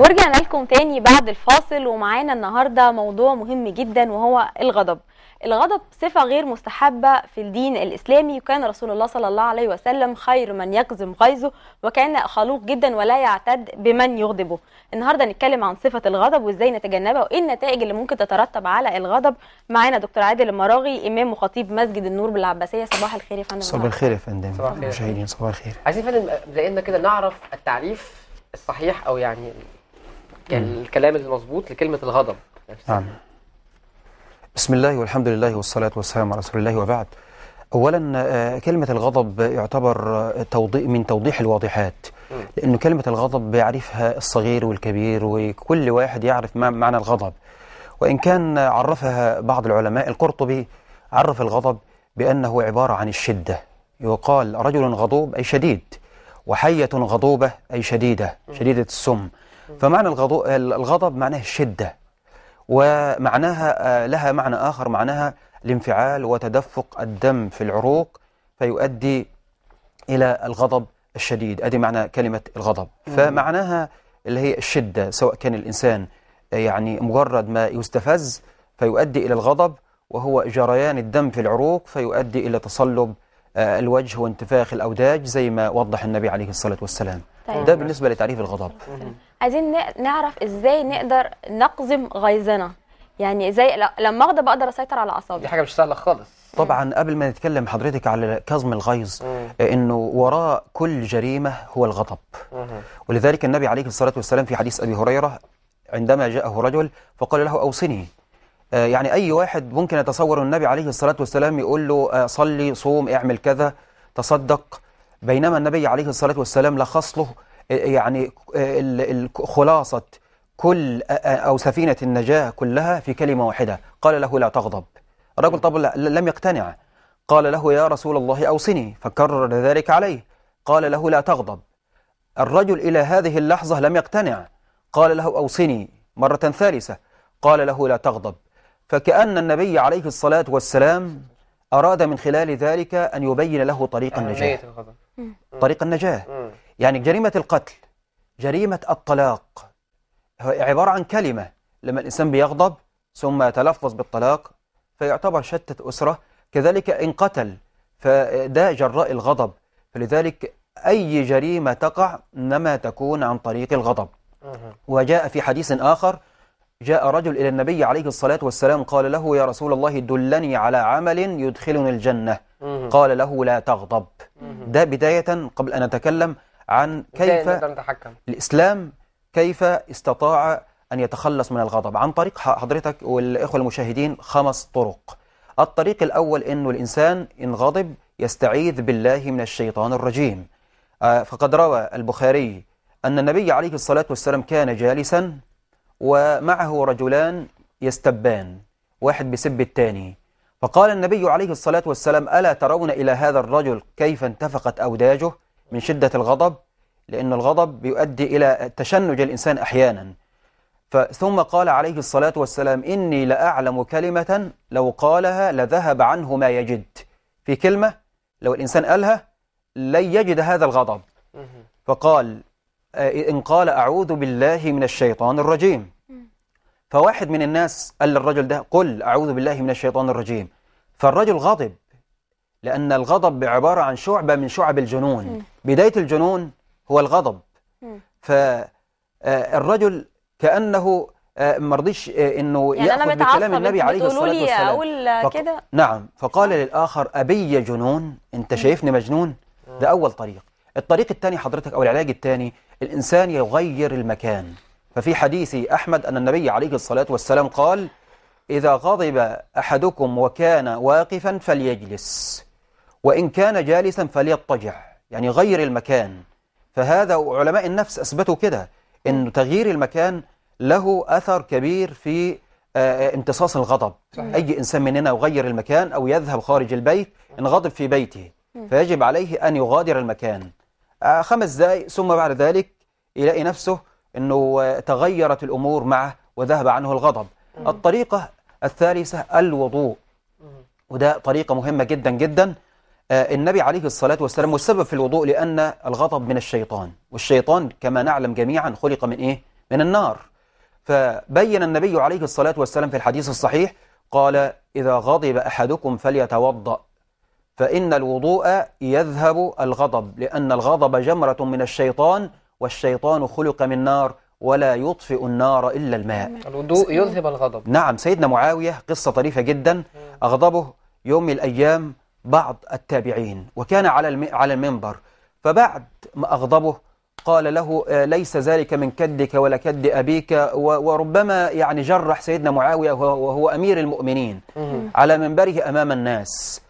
ورجعنا لكم تاني بعد الفاصل ومعانا النهارده موضوع مهم جدا وهو الغضب الغضب صفة غير مستحبة في الدين الإسلامي وكان رسول الله صلى الله عليه وسلم خير من يقزم غيظه وكان خلوق جدا ولا يعتد بمن يغضبه النهاردة نتكلم عن صفة الغضب وإزاي نتجنبها وإيه النتائج اللي ممكن تترتب على الغضب معانا دكتور عادل المراغي إمام وخطيب مسجد النور بالعباسية صباح الخير يا فندم صباح الخير يا فندم صباح الخير مشاهدين صباح الخير عايزين فندم بدايتنا كده نعرف التعريف الصحيح أو يعني يعني الكلام المظبوط لكلمة الغضب نعم بسم الله والحمد لله والصلاة والسلام على رسول الله وبعد أولا آه، كلمة الغضب يعتبر توضيح من توضيح الواضحات لأن كلمة الغضب يعرفها الصغير والكبير وكل واحد يعرف ما معنى الغضب وإن كان عرفها بعض العلماء القرطبي عرف الغضب بأنه عبارة عن الشدة يقال رجل غضوب أي شديد وحية غضوبة أي شديدة شديدة السم فمعنى الغضب معناه الشدة ومعناها آه، لها معنى آخر معناها الانفعال وتدفق الدم في العروق فيؤدي إلى الغضب الشديد أدي معنى كلمة الغضب فمعناها اللي هي الشدة سواء كان الإنسان آه، يعني مجرد ما يستفز فيؤدي إلى الغضب وهو جريان الدم في العروق فيؤدي إلى تصلب آه، الوجه وانتفاخ الأوداج زي ما وضح النبي عليه الصلاة والسلام طيب. ده بالنسبة لتعريف الغضب عايزين نعرف ازاي نقدر نقزم غيظنا يعني ازاي لما اغضب اقدر اسيطر على اعصابي دي حاجه مش سهله خالص طبعا قبل ما نتكلم حضرتك على كظم الغيظ انه وراء كل جريمه هو الغضب ولذلك النبي عليه الصلاه والسلام في حديث ابي هريره عندما جاءه رجل فقال له اوصني آه، يعني اي واحد ممكن يتصور النبي عليه الصلاه والسلام يقول له آه، صلي صوم اعمل كذا تصدق بينما النبي عليه الصلاه والسلام لخص له يعني خلاصة كل أو سفينة النجاة كلها في كلمة واحدة قال له لا تغضب الرجل طب لم يقتنع قال له يا رسول الله أوصني فكرر ذلك عليه قال له لا تغضب الرجل إلى هذه اللحظة لم يقتنع قال له أوصني مرة ثالثة قال له لا تغضب فكأن النبي عليه الصلاة والسلام أراد من خلال ذلك أن يبين له طريق النجاة طريق النجاة يعني جريمة القتل جريمة الطلاق هو عبارة عن كلمة لما الإنسان بيغضب ثم يتلفظ بالطلاق فيعتبر شتت أسرة كذلك إن قتل فده جراء الغضب فلذلك أي جريمة تقع إنما تكون عن طريق الغضب وجاء في حديث آخر جاء رجل إلى النبي عليه الصلاة والسلام قال له يا رسول الله دلني على عمل يدخلني الجنة قال له لا تغضب ده بداية قبل أن أتكلم عن كيف الإسلام كيف استطاع أن يتخلص من الغضب عن طريق حضرتك والإخوة المشاهدين خمس طرق الطريق الأول أنه الإنسان إن غضب يستعيذ بالله من الشيطان الرجيم آه، فقد روى البخاري أن النبي عليه الصلاة والسلام كان جالسا ومعه رجلان يستبان واحد بسب الثاني فقال النبي عليه الصلاة والسلام ألا ترون إلى هذا الرجل كيف انتفقت أوداجه من شدة الغضب لأن الغضب يؤدي إلى تشنج الإنسان أحيانا ثم قال عليه الصلاة والسلام إني لأعلم كلمة لو قالها لذهب عنه ما يجد في كلمة لو الإنسان قالها لن يجد هذا الغضب فقال آه، إن قال أعوذ بالله من الشيطان الرجيم فواحد من الناس قال للرجل ده قل أعوذ بالله من الشيطان الرجيم فالرجل غضب لأن الغضب عبارة عن شعبة من شعب الجنون بداية الجنون هو الغضب فالرجل آه، كأنه آه، مرضيش آه، انه يعني ياخذ بكلام النبي عليه الصلاه والسلام اقول فق... كده نعم فقال للاخر ابي جنون انت شايفني مجنون ده اول طريق الطريق الثاني حضرتك او العلاج الثاني الانسان يغير المكان ففي حديث احمد ان النبي عليه الصلاه والسلام قال اذا غضب احدكم وكان واقفا فليجلس وان كان جالسا فليضطجع يعني غير المكان فهذا علماء النفس أثبتوا كده أن تغيير المكان له أثر كبير في آه، آه، امتصاص الغضب صحيح. أي إنسان مننا يغير المكان أو يذهب خارج البيت انغضب في بيته فيجب عليه أن يغادر المكان آه، خمس دقائق ثم بعد ذلك يلاقي نفسه أنه تغيرت الأمور معه وذهب عنه الغضب الطريقة الثالثة الوضوء وده طريقة مهمة جدا جدا آه، النبي عليه الصلاة والسلام والسبب في الوضوء لأن الغضب من الشيطان والشيطان كما نعلم جميعا خلق من إيه؟ من النار فبين النبي عليه الصلاة والسلام في الحديث الصحيح قال إذا غضب أحدكم فليتوضأ فإن الوضوء يذهب الغضب لأن الغضب جمرة من الشيطان والشيطان خلق من نار ولا يطفئ النار إلا الماء الوضوء يذهب الغضب نعم سيدنا معاوية قصة طريفة جدا أغضبه يوم الأيام بعض التابعين وكان على على المنبر فبعد ما أغضبه قال له آه، ليس ذلك من كدك ولا كد أبيك وربما يعني جرح سيدنا معاوية وهو أمير المؤمنين على منبره أمام الناس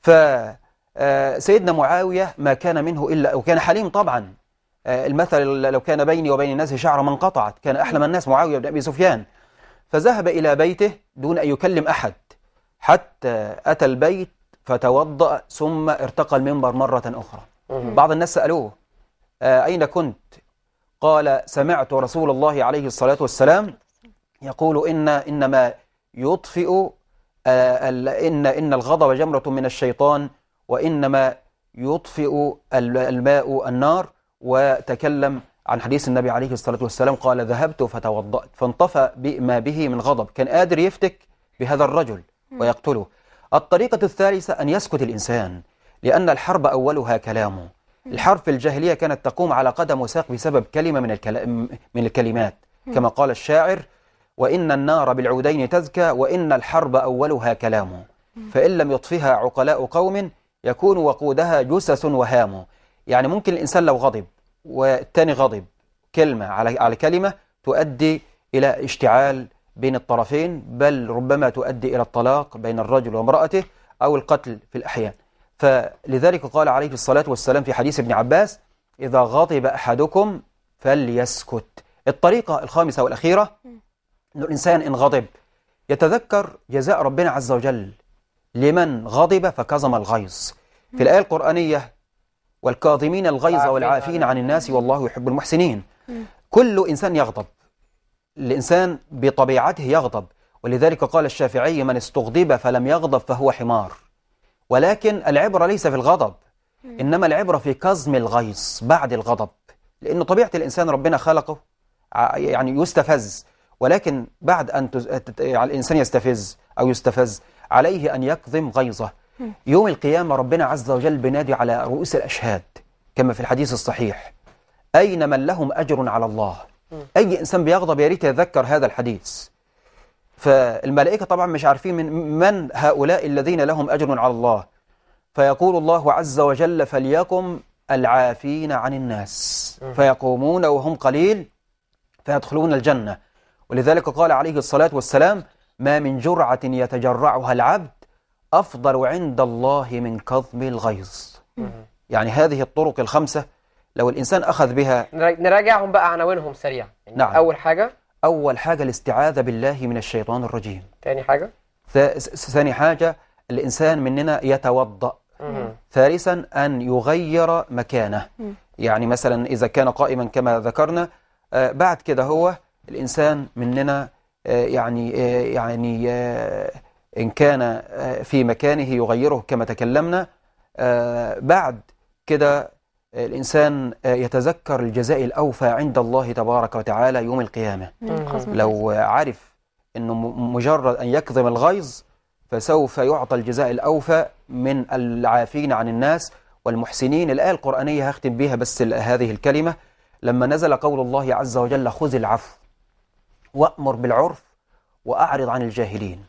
فسيدنا آه، معاوية ما كان منه إلا وكان حليم طبعا آه، المثل لو كان بيني وبين الناس شعر من قطعت كان أحلم الناس معاوية بن أبي سفيان فذهب إلى بيته دون أن يكلم أحد حتى أتى البيت فتوضأ ثم ارتقى المنبر مرة أخرى بعض الناس سألوه آه، أين كنت قال سمعت رسول الله عليه الصلاة والسلام يقول إن إنما يطفئ آه، إن إن الغضب جمرة من الشيطان وإنما يطفئ الماء النار وتكلم عن حديث النبي عليه الصلاة والسلام قال ذهبت فتوضأت فانطفى ما به من غضب كان قادر يفتك بهذا الرجل ويقتله الطريقة الثالثة أن يسكت الإنسان لأن الحرب أولها كلامه الحرب في الجاهلية كانت تقوم على قدم وساق بسبب كلمة من, الكلام من الكلمات كما قال الشاعر وإن النار بالعودين تزكى وإن الحرب أولها كلامه فإن لم يطفها عقلاء قوم يكون وقودها جثث وهام يعني ممكن الإنسان لو غضب والتاني غضب كلمة على على كلمة تؤدي إلى اشتعال بين الطرفين بل ربما تؤدي إلى الطلاق بين الرجل وامرأته أو القتل في الأحيان فلذلك قال عليه الصلاة والسلام في حديث ابن عباس إذا غضب أحدكم فليسكت الطريقة الخامسة والأخيرة أن الإنسان إن غضب يتذكر جزاء ربنا عز وجل لمن غضب فكظم الغيظ في الآية القرآنية والكاظمين الغيظ والعافين عن الناس والله يحب المحسنين كل إنسان يغضب الإنسان بطبيعته يغضب ولذلك قال الشافعي من استغضب فلم يغضب فهو حمار ولكن العبرة ليس في الغضب إنما العبرة في كظم الغيظ بعد الغضب لأن طبيعة الإنسان ربنا خلقه يعني يستفز ولكن بعد أن تز... يعني الإنسان يستفز أو يستفز عليه أن يكظم غيظه يوم القيامة ربنا عز وجل بنادي على رؤوس الأشهاد كما في الحديث الصحيح أين من لهم أجر على الله أي إنسان بيغضب يا ريت يتذكر هذا الحديث فالملائكة طبعا مش عارفين من, من هؤلاء الذين لهم أجر على الله فيقول الله عز وجل فليقم العافين عن الناس فيقومون وهم قليل فيدخلون الجنة ولذلك قال عليه الصلاة والسلام ما من جرعة يتجرعها العبد أفضل عند الله من كظم الغيظ يعني هذه الطرق الخمسة لو الإنسان أخذ بها نراجعهم بقى عناوينهم سريعا يعني نعم أول حاجة أول حاجة الاستعاذة بالله من الشيطان الرجيم ثاني حاجة ثاني حاجة الإنسان مننا يتوضأ ثالثا أن يغير مكانه مم. يعني مثلا إذا كان قائما كما ذكرنا آه بعد كده هو الإنسان مننا آه يعني آه يعني آه، إن كان آه، في مكانه يغيره كما تكلمنا آه، بعد كده الإنسان يتذكر الجزاء الأوفى عند الله تبارك وتعالى يوم القيامة لو عرف أنه مجرد أن يكظم الغيظ فسوف يعطى الجزاء الأوفى من العافين عن الناس والمحسنين الآية القرآنية هختم بها بس هذه الكلمة لما نزل قول الله عز وجل خذ العفو وأمر بالعرف وأعرض عن الجاهلين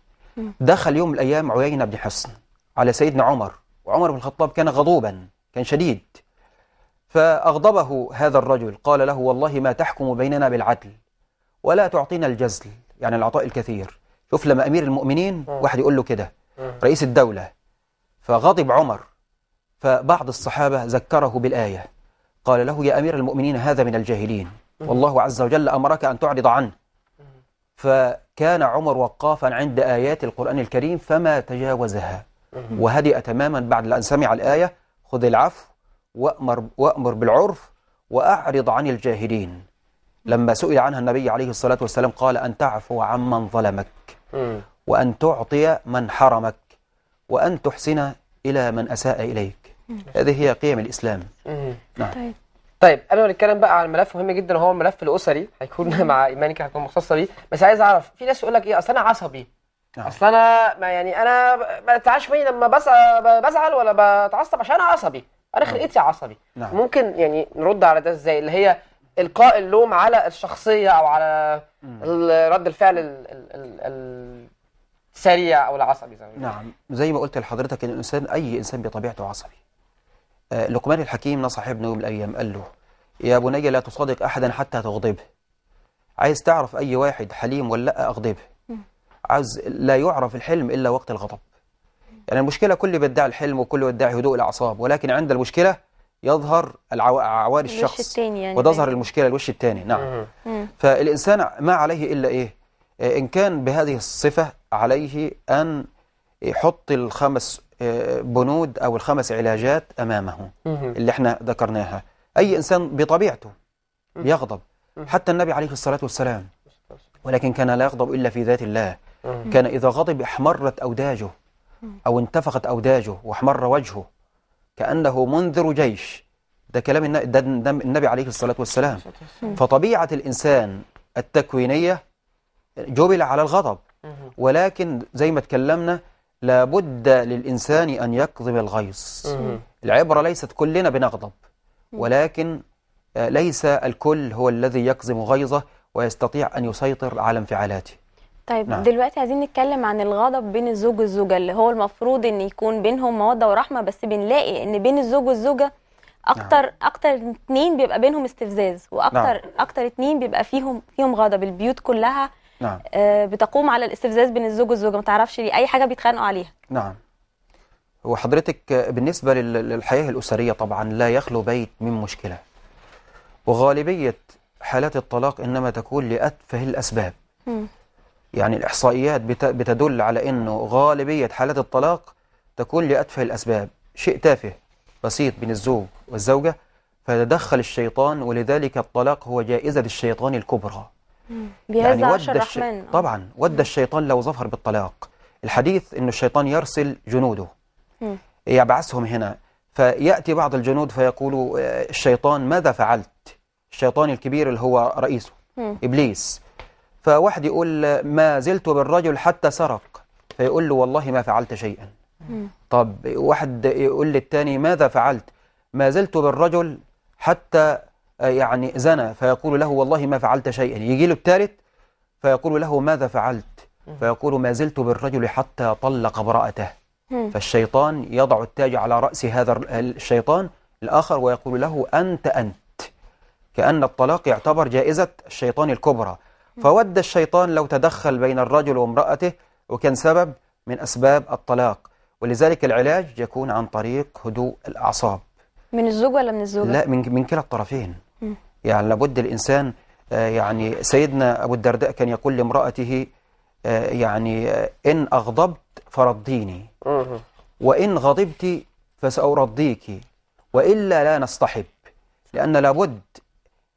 دخل يوم الأيام عيينة بن حصن على سيدنا عمر وعمر بن الخطاب كان غضوبا كان شديد فأغضبه هذا الرجل قال له والله ما تحكم بيننا بالعدل ولا تعطينا الجزل يعني العطاء الكثير شوف لما أمير المؤمنين واحد يقول له كده رئيس الدولة فغضب عمر فبعض الصحابة ذكره بالآية قال له يا أمير المؤمنين هذا من الجاهلين والله عز وجل أمرك أن تعرض عنه فكان عمر وقافا عند آيات القرآن الكريم فما تجاوزها وهدئ تماما بعد أن سمع الآية خذ العفو وأمر, وأمر بالعرف وأعرض عن الجاهلين لما سئل عنها النبي عليه الصلاة والسلام قال أن تعفو عمن ظلمك وأن تعطي من حرمك وأن تحسن إلى من أساء إليك هذه هي قيم الإسلام نعم. طيب طيب قبل ما نتكلم بقى على ملف مهم جدا وهو الملف الاسري هيكون مع ايمانك هتكون مختصه بيه بس عايز اعرف في ناس يقول لك ايه اصل انا عصبي نعم. اصل انا ما يعني انا ما بتعاش بيه لما بزعل ولا بتعصب عشان انا عصبي انا نعم. خلقتي عصبي نعم. ممكن يعني نرد على ده ازاي اللي هي القاء اللوم على الشخصيه او على رد الفعل ال ال ال السريع او العصبي زي نعم زي ما قلت لحضرتك ان الانسان اي انسان بطبيعته عصبي آه لقمان الحكيم نصح ابنه يوم الايام قال له يا بني لا تصادق احدا حتى تغضبه عايز تعرف اي واحد حليم ولا لا اغضبه عايز لا يعرف الحلم الا وقت الغضب يعني المشكلة كل بيدعي الحلم وكل بيدعي هدوء الأعصاب ولكن عند المشكلة يظهر عوار الشخص يعني وتظهر المشكلة الوش الثاني نعم فالإنسان ما عليه إلا إيه آه، إن كان بهذه الصفة عليه أن يحط الخمس آه، بنود أو الخمس علاجات أمامه مم. اللي احنا ذكرناها أي إنسان بطبيعته يغضب حتى النبي عليه الصلاة والسلام ولكن كان لا يغضب إلا في ذات الله كان إذا غضب احمرت أوداجه أو انتفخت أوداجه واحمر وجهه كأنه منذر جيش ده كلام ده النبي عليه الصلاة والسلام فطبيعة الإنسان التكوينية جبل على الغضب ولكن زي ما اتكلمنا لابد للإنسان أن يكظم الغيظ العبرة ليست كلنا بنغضب ولكن آه، ليس الكل هو الذي يكظم غيظه ويستطيع أن يسيطر على انفعالاته طيب نعم. دلوقتي عايزين نتكلم عن الغضب بين الزوج والزوجه اللي هو المفروض ان يكون بينهم موده ورحمه بس بنلاقي ان بين الزوج والزوجه اكتر نعم. اكتر اتنين بيبقى بينهم استفزاز واكتر نعم. اكتر اتنين بيبقى فيهم فيهم غضب البيوت كلها نعم. آه بتقوم على الاستفزاز بين الزوج والزوجه ما تعرفش ليه اي حاجه بيتخانقوا عليها نعم هو حضرتك بالنسبه للحياه الاسريه طبعا لا يخلو بيت من مشكله وغالبيه حالات الطلاق انما تكون لاتفه الاسباب م. يعني الإحصائيات بتدل على أنه غالبية حالات الطلاق تكون لأتفه الأسباب شيء تافه بسيط بين الزوج والزوجة فتدخل الشيطان ولذلك الطلاق هو جائزة الشيطان الكبرى يعني ود الش... آه. طبعا ود الشيطان لو ظفر بالطلاق الحديث أن الشيطان يرسل جنوده يبعثهم هنا فيأتي بعض الجنود فيقول آه، الشيطان ماذا فعلت الشيطان الكبير اللي هو رئيسه إبليس فواحد يقول ما زلت بالرجل حتى سرق فيقول له والله ما فعلت شيئا طب واحد يقول للتاني ماذا فعلت ما زلت بالرجل حتى آه، يعني زنى فيقول له والله ما فعلت شيئا يجي له الثالث فيقول له ماذا فعلت فيقول ما زلت بالرجل حتى طلق امرأته فالشيطان يضع التاج على رأس هذا الشيطان الآخر ويقول له أنت أنت كأن الطلاق يعتبر جائزة الشيطان الكبرى فود الشيطان لو تدخل بين الرجل وامرأته وكان سبب من أسباب الطلاق ولذلك العلاج يكون عن طريق هدوء الأعصاب من الزوج ولا من الزوجة؟ لا من, من كلا الطرفين م. يعني لابد الإنسان آه، يعني سيدنا أبو الدرداء كان يقول لامرأته آه، يعني آه، إن أغضبت فرديني وإن غضبت فسأرضيك وإلا لا نصطحب لأن لابد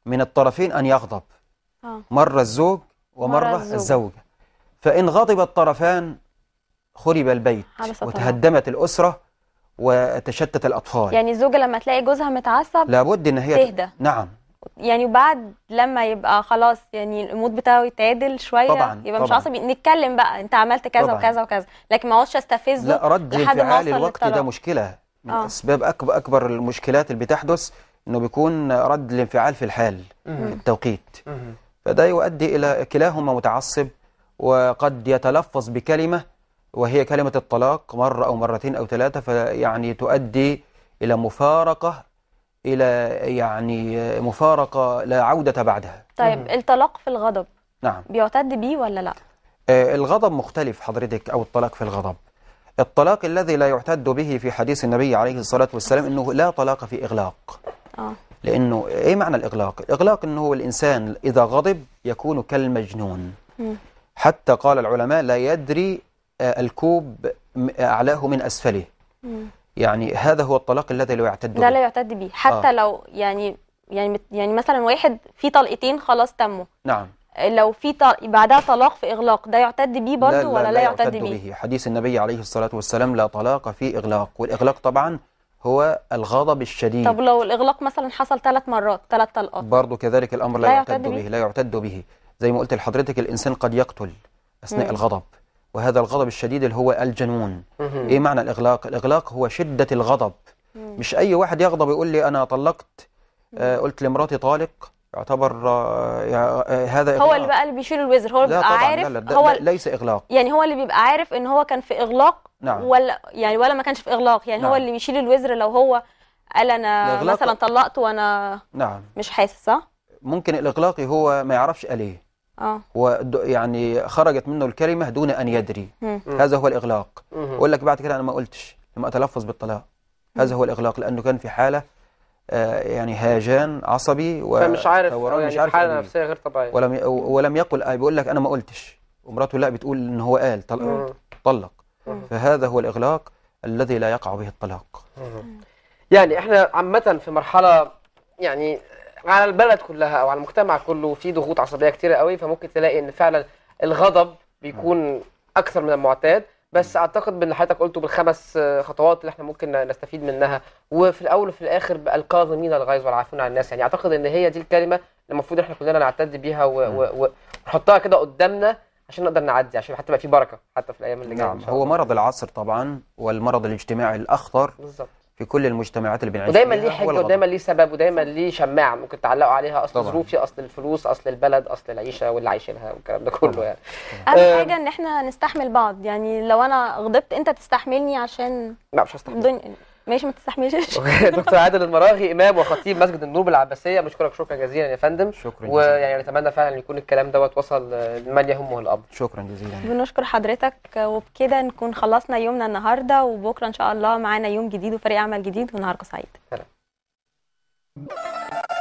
من الطرفين أن يغضب آه. مرة الزوج ومرة مرة الزوج. الزوجة فإن غضب الطرفان خرب البيت وتهدمت الأسرة وتشتت الأطفال يعني الزوجة لما تلاقي جوزها متعصب لابد إن هي تهدى نعم يعني بعد لما يبقى خلاص يعني المود بتاعه يتعادل شويه طبعا يبقى مش عصبي نتكلم بقى انت عملت كذا طبعا. وكذا وكذا لكن ما اقعدش استفزه لا رد الفعال الوقت ده مشكله من آه. اسباب اكبر اكبر المشكلات اللي بتحدث انه بيكون رد الانفعال في الحال في التوقيت مم. فده يؤدي إلى كلاهما متعصب وقد يتلفظ بكلمة وهي كلمة الطلاق مرة أو مرتين أو ثلاثة فيعني تؤدي إلى مفارقة إلى يعني مفارقة لا عودة بعدها طيب الطلاق في الغضب نعم بيعتد بي ولا لا؟ آه، الغضب مختلف حضرتك أو الطلاق في الغضب الطلاق الذي لا يعتد به في حديث النبي عليه الصلاة والسلام أنه لا طلاق في إغلاق آه. لأنه إيه معنى الإغلاق؟ الإغلاق أنه هو الإنسان إذا غضب يكون كالمجنون حتى قال العلماء لا يدري آه، الكوب آه، أعلاه من أسفله يعني هذا هو الطلاق الذي لا يعتد به لا لا يعتد به حتى آه. لو يعني يعني يعني مثلا واحد في طلقتين خلاص تموا نعم لو في طل... بعدها طلاق في إغلاق ده يعتد به برضه ولا لا, لا يعتد, يعتد به؟ حديث النبي عليه الصلاة والسلام لا طلاق في إغلاق والإغلاق طبعا هو الغضب الشديد طب لو الإغلاق مثلا حصل ثلاث مرات ثلاث طلقات برضه كذلك الأمر لا, لا يعتد به. به لا يعتد به زي ما قلت لحضرتك الإنسان قد يقتل أثناء مم. الغضب وهذا الغضب الشديد اللي هو الجنون مم. إيه معنى الإغلاق؟ الإغلاق هو شدة الغضب مم. مش أي واحد يغضب يقول لي أنا طلقت آه قلت لمراتي طالق يعتبر آه، آه، هذا هو اللي بقى اللي بيشيل الوزر هو اللي بيبقى عارف لا لا هو ليس اغلاق يعني هو اللي بيبقى عارف ان هو كان في اغلاق نعم. ولا يعني ولا ما كانش في اغلاق يعني نعم. هو اللي بيشيل الوزر لو هو قال انا مثلا طلقت وانا نعم. مش حاسس صح ممكن الاغلاق هو ما يعرفش اليه اه يعني خرجت منه الكلمه دون ان يدري مم. هذا هو الاغلاق يقول لك بعد كده انا ما قلتش لما اتلفظ بالطلاق هذا هو الاغلاق لانه كان في حاله آه، يعني هاجان عصبي فمش عارف يعني مش عارف حاله إيه. نفسيه غير طبيعيه ولم ولم يقل بيقول لك انا ما قلتش ومراته لا بتقول ان هو قال طلق طلق فهذا هو الاغلاق الذي لا يقع به الطلاق يعني احنا عامه في مرحله يعني على البلد كلها او على المجتمع كله في ضغوط عصبيه كتيره قوي فممكن تلاقي ان فعلا الغضب بيكون اكثر من المعتاد بس اعتقد باللي حضرتك قلته بالخمس خطوات اللي احنا ممكن نستفيد منها وفي الاول وفي الاخر القاظمين الغيظ والعافون عن الناس يعني اعتقد ان هي دي الكلمه المفروض احنا كلنا نعتد بيها ونحطها كده قدامنا عشان نقدر نعدي عشان حتى يبقى في بركه حتى في الايام اللي جايه نعم هو مرض العصر طبعا والمرض الاجتماعي الاخطر بالظبط في كل المجتمعات اللي بنعيش ودايما ليه حجه ودايما ليه سبب ودايما ليه شماعه ممكن تعلقوا عليها اصل ظروفي اصل الفلوس اصل البلد اصل العيشه واللي عايشينها والكلام ده كله يعني اهم حاجه ان احنا نستحمل بعض يعني لو انا غضبت انت تستحملني عشان لا مش هستحمل ماشي ما تستحملش دكتور عادل المراغي امام وخطيب مسجد النوبه العباسيه بشكرك شكرا جزيلا يا فندم شكرا جزيلا ويعني نتمنى فعلا يكون الكلام دوت وصل لمن يهمه الامر شكرا جزيلا بنشكر حضرتك وبكده نكون خلصنا يومنا النهارده وبكره ان شاء الله معانا يوم جديد وفريق عمل جديد ونهاركم سعيد سلام